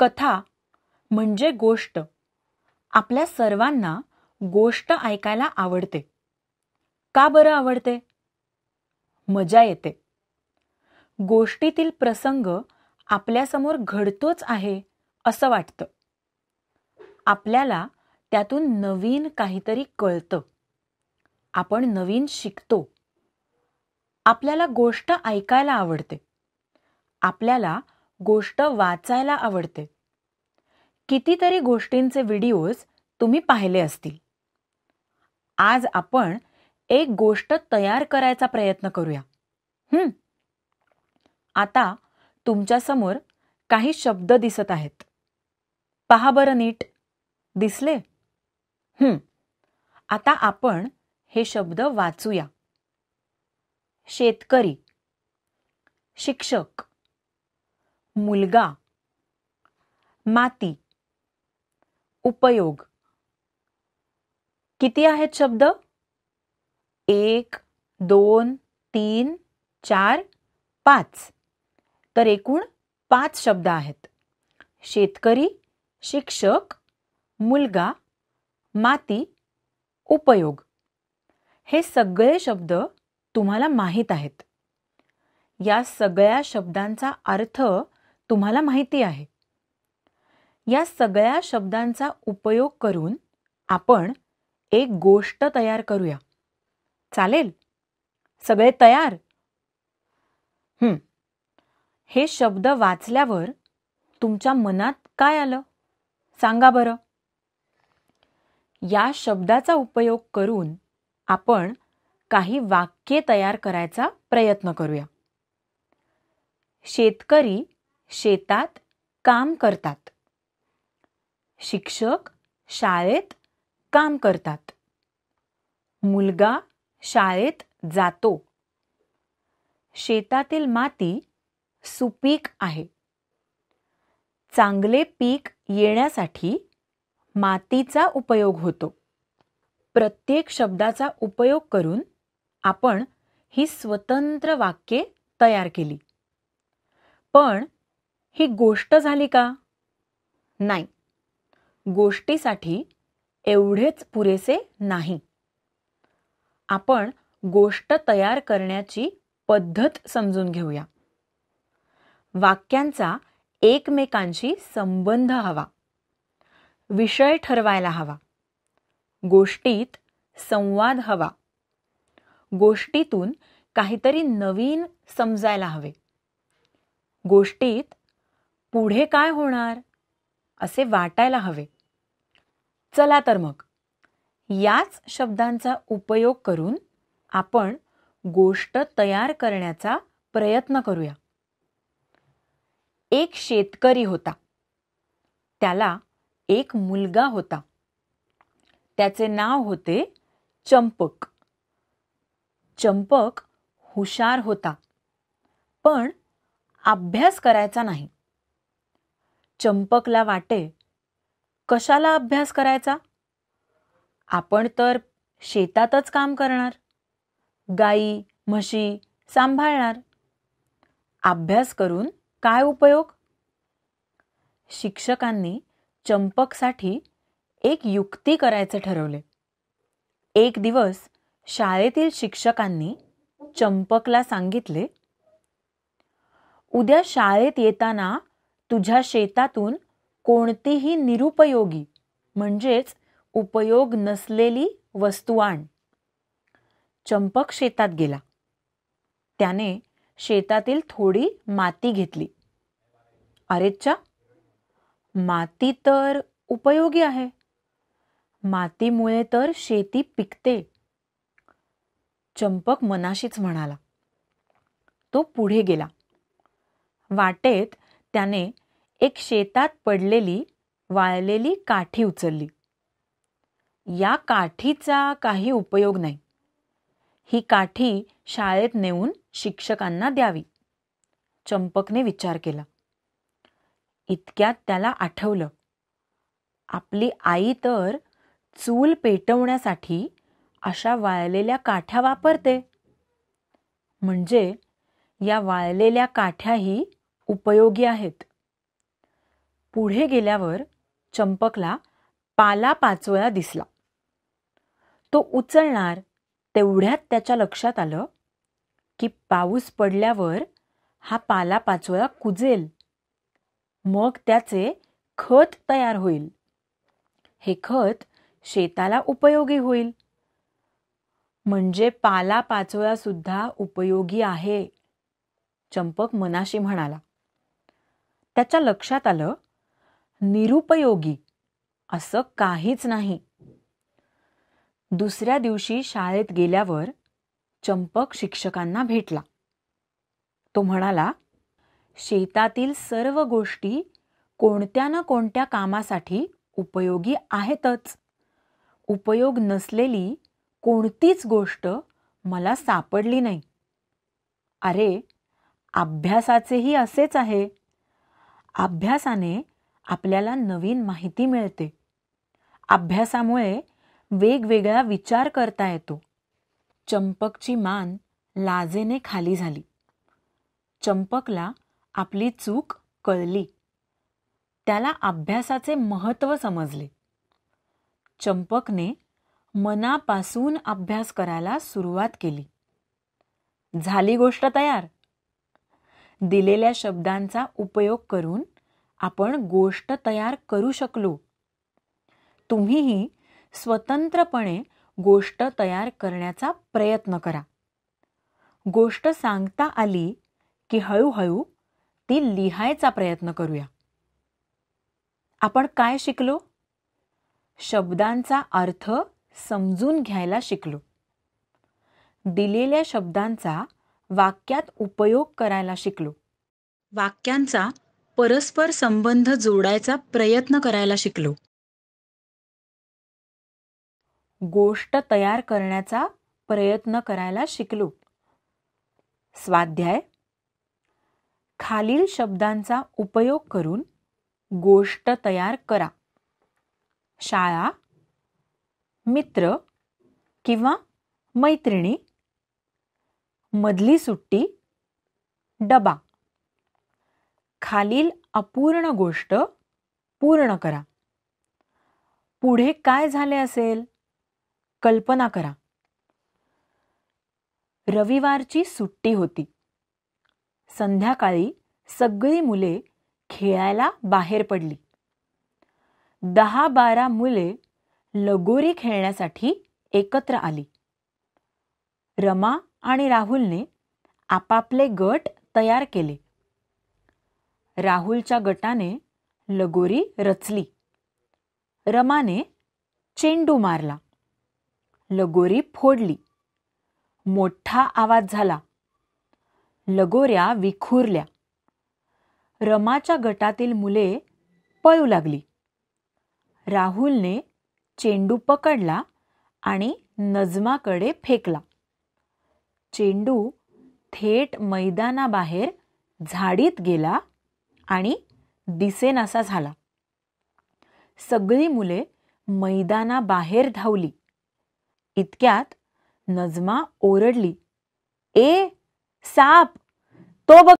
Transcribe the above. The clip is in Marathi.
कथा म्हणजे गोष्ट आपल्या सर्वांना गोष्ट ऐकायला आवडते का बरं आवडते मजा येते गोष्टीतील प्रसंग आपल्यासमोर घडतोच आहे असं वाटतं आपल्याला त्यातून नवीन काहीतरी कळतं आपण नवीन शिकतो आपल्याला गोष्ट ऐकायला आवडते आपल्याला गोष्ट वाचायला आवडते कितीतरी गोष्टींचे व्हिडिओज तुम्ही पाहिले असतील आज आपण एक गोष्ट तयार करायचा प्रयत्न करूया हम्म आता तुमच्यासमोर काही शब्द दिसत आहेत पहा बरं नीट दिसले हम्म आता आपण हे शब्द वाचूया शेतकरी शिक्षक मुलगा माती उपयोग किती आहेत शब्द एक दोन तीन चार पाच तर एकूण पाच शब्द आहेत शेतकरी शिक्षक मुलगा माती उपयोग हे सगळे शब्द तुम्हाला माहीत आहेत या सगळ्या शब्दांचा अर्थ तुम्हाला माहिती आहे या सगळ्या शब्दांचा उपयोग करून आपण एक गोष्ट तयार करूया चालेल सगळे तयार हे शब्द वाचल्यावर तुमच्या मनात काय आलं सांगा बरं या शब्दाचा उपयोग करून आपण काही वाक्ये तयार करायचा प्रयत्न करूया शेतकरी शेतात काम करतात शिक्षक शाळेत काम करतात मुलगा शाळेत जातो शेतातील माती सुपीक आहे चांगले पीक येण्यासाठी मातीचा उपयोग होतो प्रत्येक शब्दाचा उपयोग करून आपण ही स्वतंत्र वाक्ये तयार केली पण ही गोष्ट झाली का नाही गोष्टीसाठी एवढेच पुरेसे नाही आपण गोष्ट तयार करण्याची पद्धत समजून घेऊया वाक्यांचा एकमेकांशी संबंध हवा विषय ठरवायला हवा गोष्टीत संवाद हवा गोष्टीतून काहीतरी नवीन समजायला हवे गोष्टीत पुढे काय होणार असे वाटायला हवे चला तर मग याच शब्दांचा उपयोग करून आपण गोष्ट तयार करण्याचा प्रयत्न करूया एक शेतकरी होता त्याला एक मुलगा होता त्याचे नाव होते चंपक चंपक हुशार होता पण अभ्यास करायचा नाही चंपकला वाटे कशाला अभ्यास करायचा आपण तर शेतातच काम करणार गाई म्हशी सांभाळणार अभ्यास करून काय उपयोग शिक्षकांनी चंपकसाठी एक युक्ती करायचे ठरवले एक दिवस शाळेतील शिक्षकांनी चंपकला सांगितले उद्या शाळेत येताना तुझ्या शेतातून कोणतीही निरुपयोगी म्हणजेच उपयोग नसलेली वस्तू आण चंपक शेतात गेला त्याने शेतातील थोडी माती घेतली अरेच्छा माती तर उपयोगी आहे मातीमुळे तर शेती पिकते चंपक मनाशीच म्हणाला तो पुढे गेला वाटेत त्याने एक शेतात पडलेली वाळलेली काठी उचलली या काठीचा काही उपयोग नाही ही काठी शाळेत नेऊन शिक्षकांना द्यावी चंपकने विचार केला इतक्यात त्याला आठवलं आपली आई तर चूल पेटवण्यासाठी अशा वाळलेल्या काठ्या वापरते म्हणजे या वाळलेल्या काठ्याही उपयोगी आहेत पुढे गेल्यावर चंपकला पाला पाचोळा दिसला तो उचलणार तेवढ्यात त्याच्या लक्षात आलं की पाऊस पडल्यावर हा पाला पाचोळा कुजेल मग त्याचे खत तयार होईल हे खत शेताला उपयोगी होईल म्हणजे पाला सुद्धा उपयोगी आहे चंपक मनाशी म्हणाला त्याच्या लक्षात आलं निरुपयोगी असं काहीच नाही दुसऱ्या दिवशी शाळेत गेल्यावर चंपक शिक्षकांना भेटला तो म्हणाला शेतातील सर्व गोष्टी कोणत्या ना कोणत्या कामासाठी उपयोगी आहेतच उपयोग नसलेली कोणतीच गोष्ट मला सापडली नाही अरे अभ्यासाचेही असेच आहे अभ्यासाने आपल्याला नवीन माहिती मिळते अभ्यासामुळे वेगवेगळा विचार करता येतो चंपकची मान लाजेने खाली झाली चंपकला आपली चूक कळली त्याला अभ्यासाचे महत्त्व समजले चंपकने मनापासून अभ्यास करायला सुरुवात केली झाली गोष्ट तयार दिलेल्या शब्दांचा उपयोग करून आपण गोष्ट तयार करू शकलो तुम्हीही स्वतंत्रपणे गोष्ट तयार करण्याचा प्रयत्न करा गोष्ट सांगता आली की हळूहळू ती लिहायचा प्रयत्न करूया आपण काय शिकलो शब्दांचा अर्थ समजून घ्यायला शिकलो दिलेल्या शब्दांचा वाक्यात उपयोग करायला शिकलो वाक्यांचा परस्पर संबंध जोडायचा प्रयत्न करायला शिकलो गोष्ट तयार करण्याचा प्रयत्न करायला शिकलो स्वाध्याय खालील शब्दांचा उपयोग करून गोष्ट तयार करा शाळा मित्र किंवा मैत्रिणी मधली सुट्टी डबा खालील अपूर्ण गोष्ट पूर्ण करा पुढे काय झाले असेल कल्पना करा रविवारची सुट्टी होती संध्याकाळी सगळी मुले खेळायला बाहेर पडली दहा बारा मुले लगोरी खेळण्यासाठी एकत्र आली रमा आणि राहुलने आपापले गट तयार केले राहुलच्या गटाने लगोरी रचली रमाने चेंडू मारला लगोरी फोडली मोठा आवाज झाला लगोऱ्या विखुरल्या रमाच्या गटातील मुले पळू लागली राहुलने चेंडू पकडला आणि नजमाकडे फेकला चेंडू थेट मैदानाबाहेर झाडीत गेला आणि दिसेनासा झाला सगळी मुले मैदानाबाहेर धावली इतक्यात नजमा ओरडली ए साप तो बघ